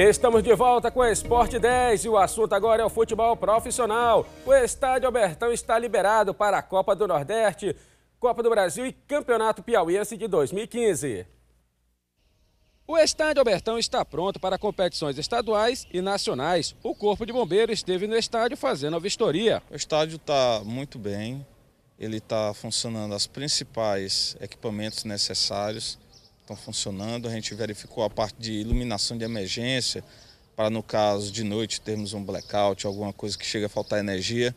Estamos de volta com o Esporte 10 e o assunto agora é o futebol profissional. O estádio Albertão está liberado para a Copa do Nordeste, Copa do Brasil e Campeonato Piauiense de 2015. O estádio Albertão está pronto para competições estaduais e nacionais. O Corpo de Bombeiros esteve no estádio fazendo a vistoria. O estádio está muito bem, ele está funcionando os principais equipamentos necessários estão funcionando. A gente verificou a parte de iluminação de emergência, para no caso de noite termos um blackout, alguma coisa que chega a faltar energia.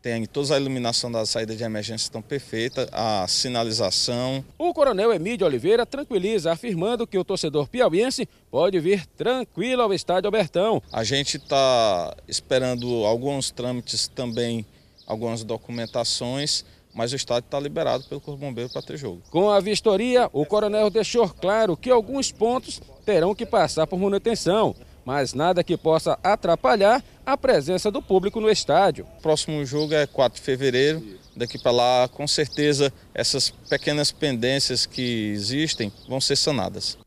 Tem toda a iluminação da saída de emergência estão perfeita, a sinalização. O coronel Emílio Oliveira tranquiliza, afirmando que o torcedor piauiense pode vir tranquilo ao estádio Albertão. A gente está esperando alguns trâmites também, algumas documentações mas o estádio está liberado pelo Corpo Bombeiro para ter jogo. Com a vistoria, o coronel deixou claro que alguns pontos terão que passar por manutenção, mas nada que possa atrapalhar a presença do público no estádio. O próximo jogo é 4 de fevereiro. Daqui para lá, com certeza, essas pequenas pendências que existem vão ser sanadas.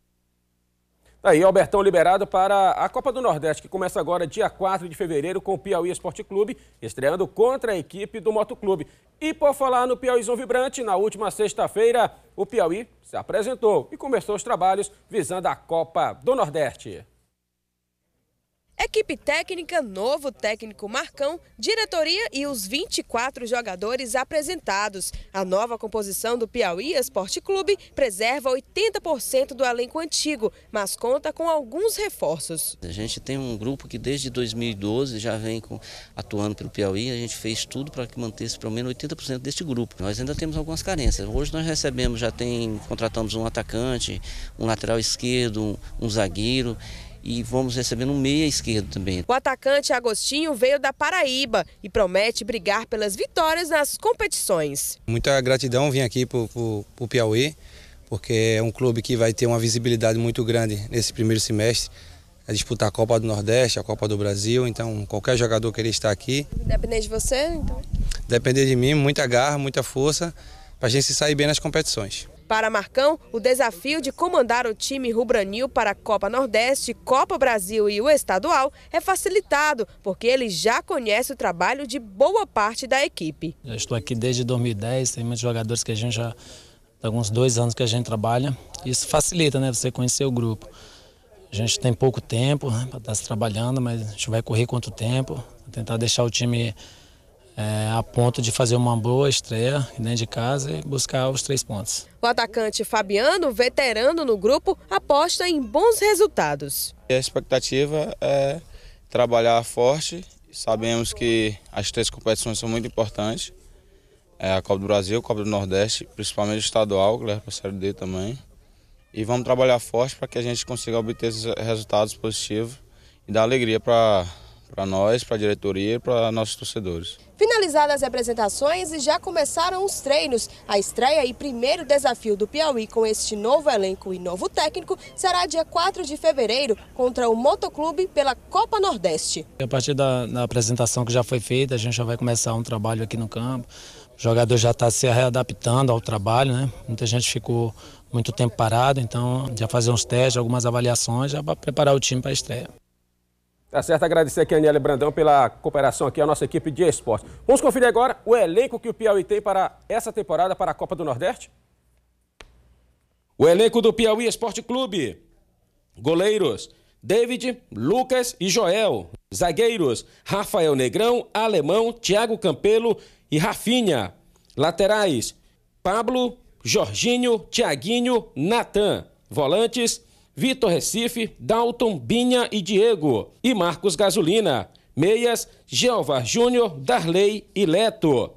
Tá aí, Albertão liberado para a Copa do Nordeste, que começa agora dia 4 de fevereiro com o Piauí Esporte Clube, estreando contra a equipe do Motoclube. E por falar no Piauízão Vibrante, na última sexta-feira, o Piauí se apresentou e começou os trabalhos visando a Copa do Nordeste. Equipe técnica, novo técnico Marcão, diretoria e os 24 jogadores apresentados. A nova composição do Piauí Esporte Clube preserva 80% do elenco antigo, mas conta com alguns reforços. A gente tem um grupo que desde 2012 já vem com, atuando pelo Piauí. A gente fez tudo para que mantesse pelo menos 80% deste grupo. Nós ainda temos algumas carências. Hoje nós recebemos, já tem, contratamos um atacante, um lateral esquerdo, um, um zagueiro e vamos recebendo um meia esquerdo também. O atacante Agostinho veio da Paraíba e promete brigar pelas vitórias nas competições. Muita gratidão vim aqui para o Piauí, porque é um clube que vai ter uma visibilidade muito grande nesse primeiro semestre. a é disputar a Copa do Nordeste, a Copa do Brasil, então qualquer jogador querer estar aqui. Depender de você, então? Depender de mim, muita garra, muita força, para a gente se sair bem nas competições. Para Marcão, o desafio de comandar o time rubranil para a Copa Nordeste, Copa Brasil e o estadual é facilitado, porque ele já conhece o trabalho de boa parte da equipe. Eu estou aqui desde 2010, tem muitos jogadores que a gente já alguns dois anos que a gente trabalha. Isso facilita, né? Você conhecer o grupo. A gente tem pouco tempo né, para estar tá se trabalhando, mas a gente vai correr quanto tempo, tentar deixar o time é, a ponto de fazer uma boa estreia dentro de casa e buscar os três pontos. O atacante Fabiano, veterano no grupo, aposta em bons resultados. A expectativa é trabalhar forte. Sabemos que as três competições são muito importantes. É a Copa do Brasil, a Copa do Nordeste, principalmente o estadual, que leva para a Série D também. E vamos trabalhar forte para que a gente consiga obter esses resultados positivos e dar alegria para para nós, para a diretoria e para nossos torcedores. Finalizadas as apresentações e já começaram os treinos. A estreia e primeiro desafio do Piauí com este novo elenco e novo técnico será dia 4 de fevereiro contra o Motoclube pela Copa Nordeste. A partir da, da apresentação que já foi feita, a gente já vai começar um trabalho aqui no campo. O jogador já está se readaptando ao trabalho, né? Muita gente ficou muito tempo parado, então já fazer uns testes, algumas avaliações, já para preparar o time para a estreia. Tá certo, agradecer aqui a Aniele Brandão pela cooperação aqui, a nossa equipe de esporte. Vamos conferir agora o elenco que o Piauí tem para essa temporada para a Copa do Nordeste? O elenco do Piauí Esporte Clube. Goleiros, David, Lucas e Joel. Zagueiros, Rafael Negrão, Alemão, Thiago Campelo e Rafinha. Laterais, Pablo, Jorginho, Tiaguinho, Natan. Volantes, Vitor Recife, Dalton Binha e Diego. E Marcos Gasolina. Meias, Jeovar Júnior, Darley e Leto.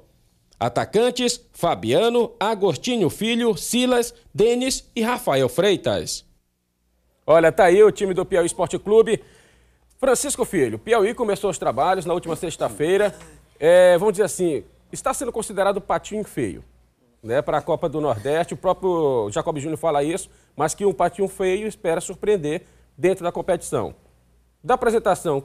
Atacantes, Fabiano, Agostinho Filho, Silas, Denis e Rafael Freitas. Olha, tá aí o time do Piauí Esporte Clube. Francisco Filho, Piauí começou os trabalhos na última sexta-feira. É, vamos dizer assim, está sendo considerado patinho feio né, para a Copa do Nordeste. O próprio Jacob Júnior fala isso, mas que um patinho feio espera surpreender dentro da competição. Da apresentação,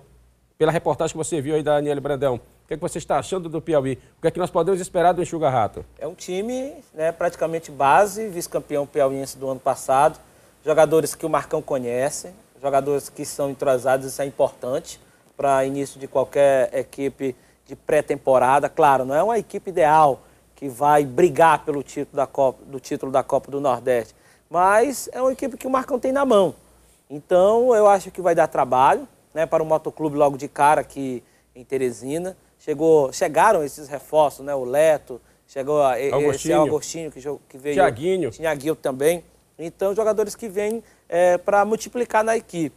pela reportagem que você viu aí da Daniela Brandão, o que, é que você está achando do Piauí? O que é que nós podemos esperar do Enxuga Rato? É um time né, praticamente base, vice-campeão piauiense do ano passado, jogadores que o Marcão conhece, jogadores que são entrosados, isso é importante para início de qualquer equipe de pré-temporada. Claro, não é uma equipe ideal, que vai brigar pelo título da Copa, do título da Copa do Nordeste. Mas é uma equipe que o Marcão tem na mão. Então eu acho que vai dar trabalho né, para o motoclube logo de cara aqui em Teresina. Chegou, chegaram esses reforços, né? O Leto, chegou a, Augustinho. esse Agostinho que, que veio. Tiaguinho. Tiaguinho também. Então, jogadores que vêm é, para multiplicar na equipe.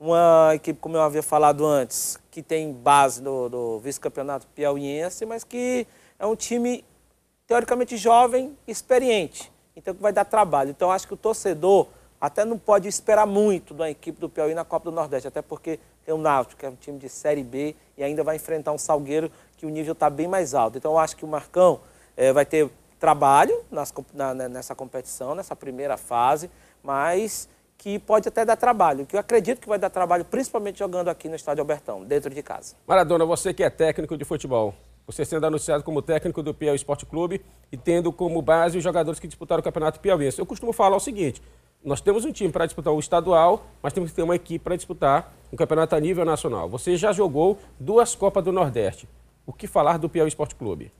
Uma equipe, como eu havia falado antes, que tem base do, vice-campeonato piauiense, mas que é um time teoricamente jovem experiente. Então que vai dar trabalho. Então acho que o torcedor até não pode esperar muito da equipe do Piauí na Copa do Nordeste, até porque tem o Náutico, que é um time de Série B e ainda vai enfrentar um Salgueiro que o nível está bem mais alto. Então acho que o Marcão é, vai ter trabalho nas, na, nessa competição, nessa primeira fase, mas que pode até dar trabalho, que eu acredito que vai dar trabalho, principalmente jogando aqui no Estádio Albertão, dentro de casa. Maradona, você que é técnico de futebol, você sendo anunciado como técnico do Piauí Esporte Clube e tendo como base os jogadores que disputaram o Campeonato Piauiense. Eu costumo falar o seguinte: nós temos um time para disputar o estadual, mas temos que ter uma equipe para disputar um campeonato a nível nacional. Você já jogou duas Copas do Nordeste. O que falar do Piauí Esporte Clube?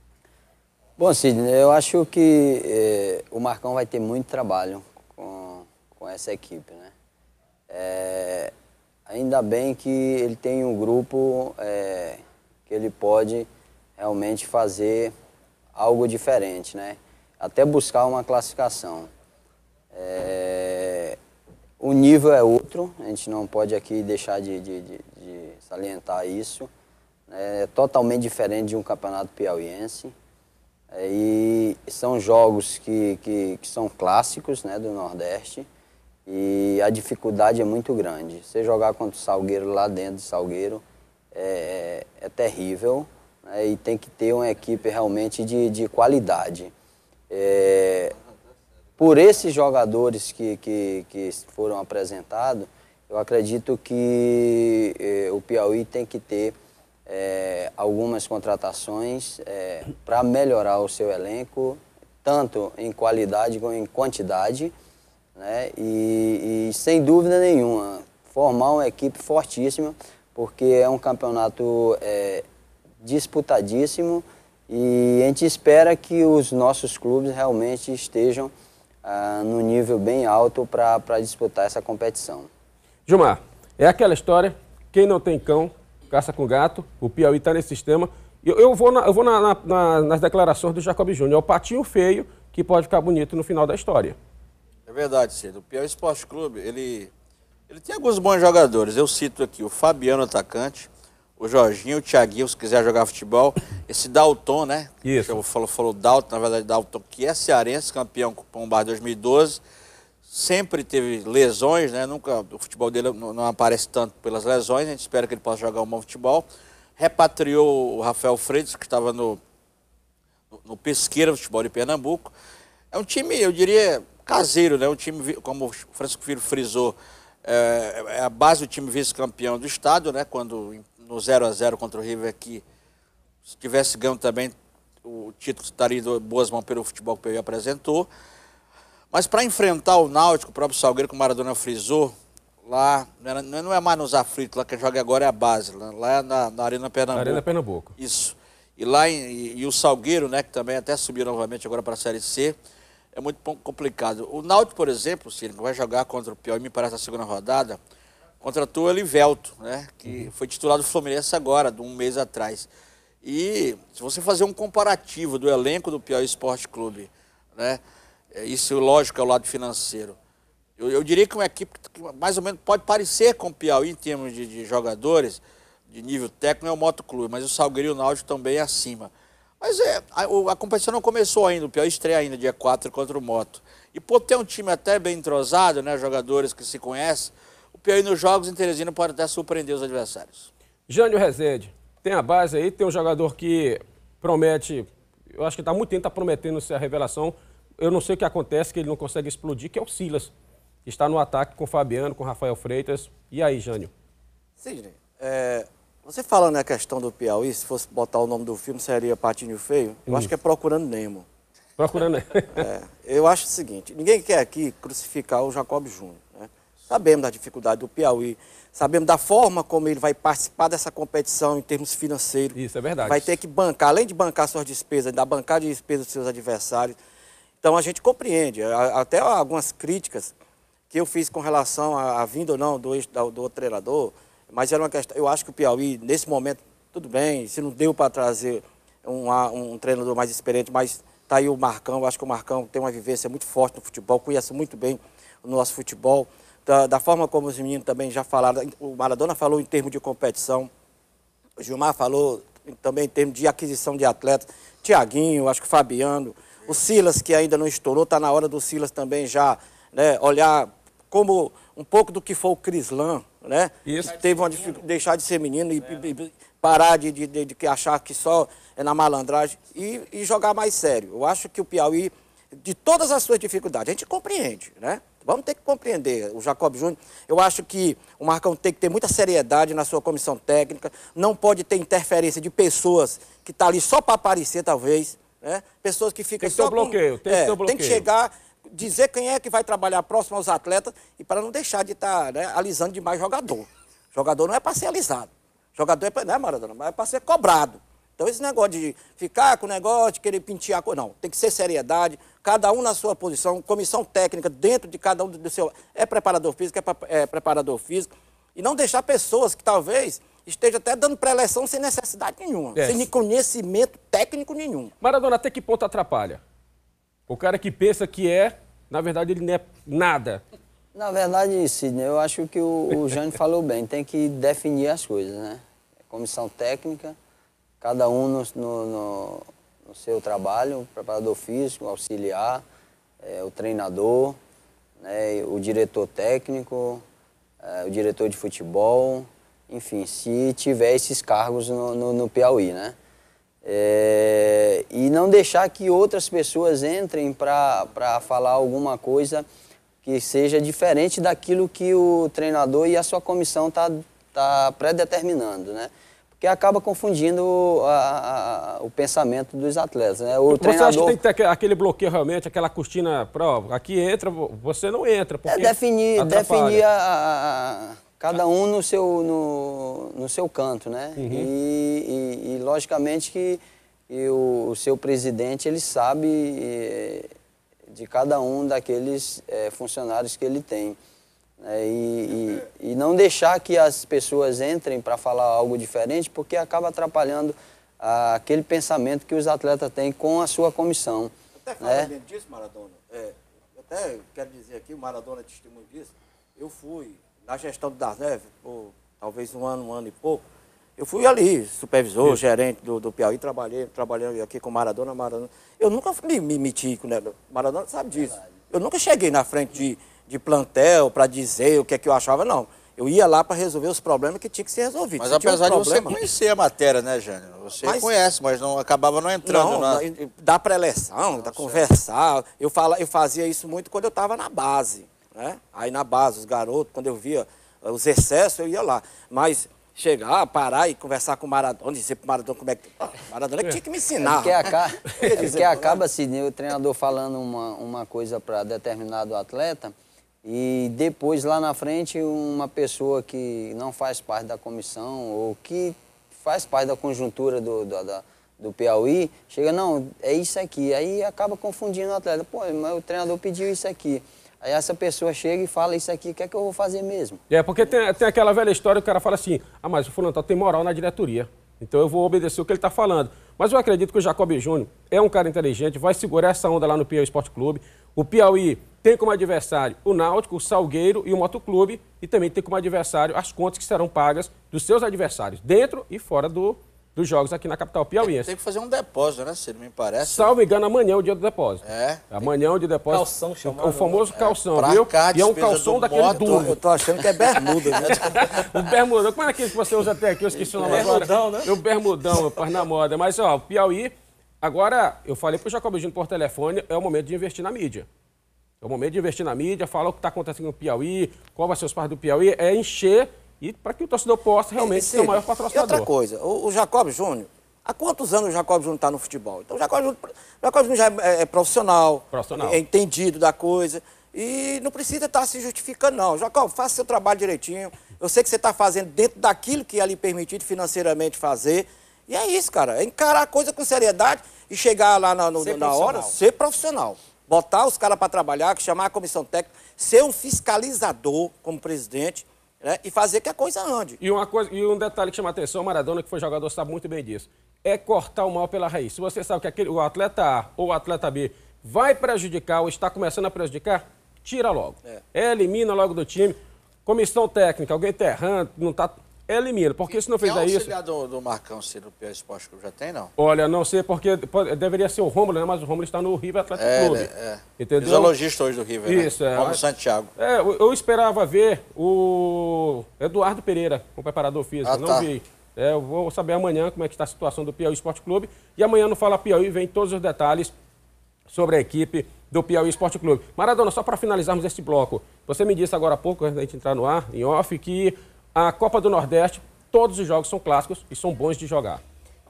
Bom, Sidney, eu acho que eh, o Marcão vai ter muito trabalho com, com essa equipe, né? É, ainda bem que ele tem um grupo é, que ele pode realmente fazer algo diferente, né? Até buscar uma classificação. É... O nível é outro, a gente não pode aqui deixar de, de, de, de salientar isso. Né? É totalmente diferente de um campeonato piauiense. É, e são jogos que, que, que, são clássicos né, do Nordeste e a dificuldade é muito grande. Você jogar contra o Salgueiro lá dentro de Salgueiro é, é, é terrível né, e tem que ter uma equipe realmente de, de qualidade. É, por esses jogadores que, que, que foram apresentados, eu acredito que é, o Piauí tem que ter é, algumas contratações é, para melhorar o seu elenco, tanto em qualidade como em quantidade. Né? E, e, sem dúvida nenhuma, formar uma equipe fortíssima, porque é um campeonato disputadíssimo e a gente espera que os nossos clubes realmente estejam ah, no nível bem alto para disputar essa competição. Gilmar, é aquela história, quem não tem cão, caça com gato, o Piauí está nesse sistema. Eu, eu vou, na, eu vou na, na, nas declarações do Jacob Júnior, é o patinho feio que pode ficar bonito no final da história. É verdade, Cid. O Piauí Esporte Clube, ele, ele tem alguns bons jogadores. Eu cito aqui o Fabiano, atacante, o Jorginho, o Thiaguinho, se quiser jogar futebol. Esse Dalton, né? Isso. Eu falou, falou Dalton, na verdade, Dalton, que é cearense, campeão com o Pombar 2012. Sempre teve lesões, né? Nunca, o futebol dele não, não, aparece tanto pelas lesões. A gente espera que ele possa jogar um bom futebol. Repatriou o Rafael Freitas, que estava no, no, Pesqueira, futebol de Pernambuco. É um time, eu diria, caseiro, né? Um time, como o Francisco Filho frisou, é, é, a base do time vice-campeão do estado, né? Quando no 0 a 0 contra o River é que se tivesse ganho também o título estaria em boas mãos pelo futebol que o PV apresentou. Mas para enfrentar o Náutico, o próprio Salgueiro que o Maradona frisou, lá é, não é mais nos aflitos, lá que joga agora é a base, lá é na, na Arena Pernambuco. Arena Pernambuco. Isso. E lá em, e, e o Salgueiro, né, que também até subiu novamente agora para a Série C, é muito complicado. O Náutico, por exemplo, Ciro, que vai jogar contra o Piauí, me parece, na segunda rodada, contratou o Elivelto, né? Que uhum. foi titular do Fluminense agora, de um mês atrás. E se você fazer um comparativo do elenco do Piauí Esporte Clube, né? É, isso, lógico, é o lado financeiro. Eu, eu diria que uma equipe que mais ou menos pode parecer com o Piauí em termos de, de jogadores, de nível técnico, é o Moto Clube, mas o Salgueiro e o Náutico também é acima. Mas é, a, a, competição não começou ainda, o Piauí estreia ainda dia 4 contra o Moto. E por ter um time até bem entrosado, né, jogadores que se conhecem, Piauí nos jogos em Teresina pode até surpreender os adversários. Jânio Rezende, tem a base aí, tem um jogador que promete, eu acho que está muito tempo tá prometendo ser a revelação. Eu não sei o que acontece, que ele não consegue explodir, que é o Silas, que está no ataque com o Fabiano, com o Rafael Freitas. E aí, Jânio? Sidney, é, você falando na questão do Piauí, se fosse botar o nome do filme, seria Patinho Feio? Eu hum. acho que é Procurando Nemo. Procurando Nemo. é, eu acho o seguinte, ninguém quer aqui crucificar o Jacob Júnior. Sabemos da dificuldade do Piauí, sabemos da forma como ele vai participar dessa competição em termos financeiros. Isso é verdade. Vai ter que bancar, além de bancar suas despesas, da bancar de despesas dos seus adversários. Então a gente compreende, até algumas críticas que eu fiz com relação à vinda ou não do, do, do treinador, mas era uma questão, eu acho que o Piauí, nesse momento, tudo bem, se não deu para trazer um, um treinador mais experiente, mas está aí o Marcão, eu acho que o Marcão tem uma vivência muito forte no futebol, conhece muito bem o nosso futebol da, da forma como os meninos também já falaram, o Maradona falou em termos de competição, o Gilmar falou também em termos de aquisição de atletas, Tiaguinho, acho que o Fabiano, o Silas, que ainda não estourou, está na hora do Silas também já né, olhar como um pouco do que foi o Crislan, né? Isso. Que teve uma dificuldade, deixar de ser menino e, é. e parar de, de, de, de, achar que só é na malandragem e, e jogar mais sério. Eu acho que o Piauí, de todas as suas dificuldades, a gente compreende, né? Vamos ter que compreender. O Jacob Júnior, eu acho que o Marcão tem que ter muita seriedade na sua comissão técnica, não pode ter interferência de pessoas que estão tá ali só para aparecer, talvez. Né? Pessoas que ficam tem só. Bloqueio, com, tem, é, bloqueio. tem que é, chegar, dizer quem é que vai trabalhar próximo aos atletas e para não deixar de estar tá, né, alisando demais jogador. Jogador não é para ser alisado. Jogador é para. Não é, Maradona? Mas é para ser cobrado. Então, esse negócio de ficar com o negócio, de querer coisa. Não, tem que ser seriedade cada um na sua posição, comissão técnica dentro de cada um do seu. É preparador físico, é, é preparador físico. E não deixar pessoas que talvez esteja até dando pré-eleição sem necessidade nenhuma, é. sem conhecimento técnico nenhum. Maradona, até que ponto atrapalha? O cara que pensa que é, na verdade, ele não é nada. Na verdade, Sidney, eu acho que o, o Jânio falou bem. Tem que definir as coisas, né? Comissão técnica, cada um no, no, no seu trabalho, preparador físico, auxiliar, é, o treinador, né, o diretor técnico, é, o diretor de futebol, enfim, se tiver esses cargos no, no, no Piauí, né? É, e não deixar que outras pessoas entrem para falar alguma coisa que seja diferente daquilo que o treinador e a sua comissão estão tá, tá predeterminando, né? porque acaba confundindo a, a, o pensamento dos atletas. Né? O você treinador... acha que tem que ter aquele bloqueio realmente, aquela cortina, prova? Aqui entra, você não entra. é definir, definir a, cada um no seu, no, no seu canto, né? Uhum. E, e, e, logicamente que o, o, seu presidente ele sabe eh, de cada um daqueles é, funcionários que ele tem. Né? E, e, e, não deixar que as pessoas entrem para falar algo diferente, porque acaba atrapalhando ah, aquele pensamento que os atletas têm com a sua comissão. Até né? falando né? disso, Maradona, é, até quero dizer aqui, o Maradona é testemunho disso, eu fui na gestão do Darnev, por talvez um ano, um ano e pouco, eu fui ali, supervisor, Isso. gerente do, do Piauí, trabalhei, trabalhando aqui com Maradona, Maradona. Eu nunca me, me meti com né? Maradona sabe disso. Eu nunca cheguei na frente de de plantel para dizer o que é que eu achava, não. Eu ia lá para resolver os problemas que tinha que ser resolvido. Mas apesar um de problema, você conhecer a matéria, né, Jânio? Você mas, conhece, mas não acabava não entrando não, na... para preleção, da conversar. Eu, fala, eu fazia isso muito quando eu estava na base. Né? Aí na base, os garotos, quando eu via eh, os excessos, eu ia lá. Mas chegar, parar e conversar com o Maradona, dizer o Maradona como é que. Ah, Maradona que tinha que me ensinar. É porque, acaba, é porque acaba, assim, né, o treinador falando uma, uma coisa para determinado atleta. E depois, lá na frente, uma pessoa que não faz parte da comissão ou que faz parte da conjuntura do, do, do Piauí, chega, não, é isso aqui. Aí acaba confundindo o atleta. Pô, mas o treinador pediu isso aqui. Aí essa pessoa chega e fala isso aqui, o que é que eu vou fazer mesmo? É, porque tem, tem aquela velha história que o cara fala assim, ah, mas o fulano tá, tem moral na diretoria, então eu vou obedecer o que ele está falando. Mas eu acredito que o Jacob Júnior é um cara inteligente, vai segurar essa onda lá no Piauí Esporte Clube. O Piauí tem como adversário o Náutico, o Salgueiro e o Motoclube, e também tem como adversário as contas que serão pagas dos seus adversários, dentro e fora do, dos jogos aqui na capital piauiense. Tem que fazer um depósito, né, Ciro? Me parece. Salvo engano, amanhã é o dia do depósito. É. Amanhã é o dia do depósito. Calção chamado. O famoso né? é, calção, é, viu? Cá, e é um calção do daquele moto, duro. Eu tô achando que é bermuda, né? o bermudão. Como é aquele que você usa até aqui? Eu esqueci o nome agora. Bermudão, né? O bermudão, rapaz, na moda. Mas, ó, o Piauí... Agora, eu falei pro Jacobinho por telefone, é o momento de investir na mídia. É o momento de investir na mídia, falar o que está acontecendo no Piauí, qual vai ser os pares do Piauí, é encher e para que o torcedor possa realmente é ser o maior patrocinador. E outra coisa, o, o Jacob Júnior, há quantos anos o Jacob Júnior está no futebol? Então o Jacob Júnior, Jacob Júnior já é, é, é, profissional, profissional, é entendido da coisa. E não precisa estar tá se justificando, não. Jacob, faça seu trabalho direitinho. Eu sei que você está fazendo dentro daquilo que é lhe permitido financeiramente fazer. E é isso, cara. É encarar a coisa com seriedade e chegar lá na, no, na hora, ser profissional botar os caras para trabalhar, chamar a comissão técnica, ser um fiscalizador como presidente né, e fazer que a coisa ande. E, uma coisa, e um detalhe que chama a atenção, o Maradona, que foi jogador, sabe muito bem disso, é cortar o mal pela raiz. Se você sabe que aquele, o atleta A ou o atleta B vai prejudicar ou está começando a prejudicar, tira logo. É. é elimina logo do time. Comissão técnica, alguém está errando, não está elimina, porque se não fizer é isso... É do, do Marcão ser do pior esporte clube, já tem, não? Olha, não sei, porque pode, deveria ser o Rômulo, né? Mas o Rômulo está no River Atlético é, Clube. É, é. Entendeu? Fisiologista hoje do River, né? Isso, né? é. Rômulo Santiago. É, eu, eu, esperava ver o Eduardo Pereira, o preparador físico, ah, não tá. vi. É, eu vou saber amanhã como é que está a situação do Piauí Esporte Clube. E amanhã no Fala Piauí vem todos os detalhes sobre a equipe do Piauí Esporte Clube. Maradona, só para finalizarmos este bloco, você me disse agora há pouco, antes da gente entrar no ar, em off, que a Copa do Nordeste, todos os jogos são clássicos e são bons de jogar.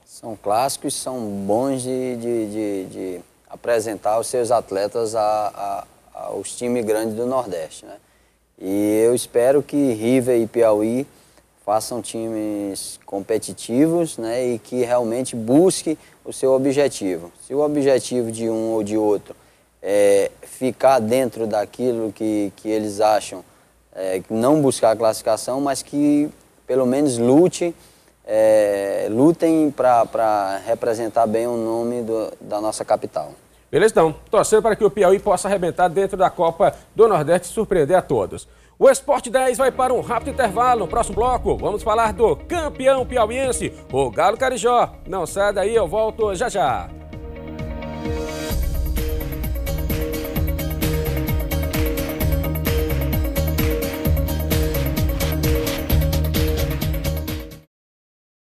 São clássicos, são bons de, de, de, de apresentar os seus atletas a, a, aos times grandes do Nordeste. Né? E eu espero que River e Piauí façam times competitivos né, e que realmente busquem o seu objetivo. Se o objetivo de um ou de outro é ficar dentro daquilo que, que eles acham é, não buscar a classificação, mas que pelo menos lute, é, lutem para representar bem o nome do, da nossa capital. Beleza, então. Torcendo para que o Piauí possa arrebentar dentro da Copa do Nordeste e surpreender a todos. O Esporte 10 vai para um rápido intervalo. No próximo bloco, vamos falar do campeão piauiense, o Galo Carijó. Não sai daí, eu volto já já.